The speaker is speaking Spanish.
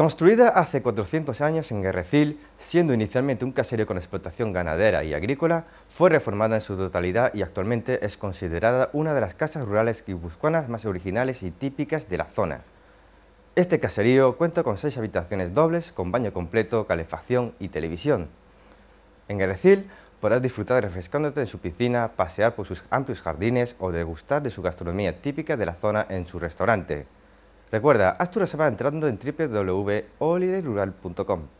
Construida hace 400 años en Guerrecil, siendo inicialmente un caserío con explotación ganadera y agrícola, fue reformada en su totalidad y actualmente es considerada una de las casas rurales guipuzcoanas más originales y típicas de la zona. Este caserío cuenta con seis habitaciones dobles, con baño completo, calefacción y televisión. En Guerrecil podrás disfrutar refrescándote en su piscina, pasear por sus amplios jardines o degustar de su gastronomía típica de la zona en su restaurante. Recuerda, haz se va entrando en www.holidayrural.com.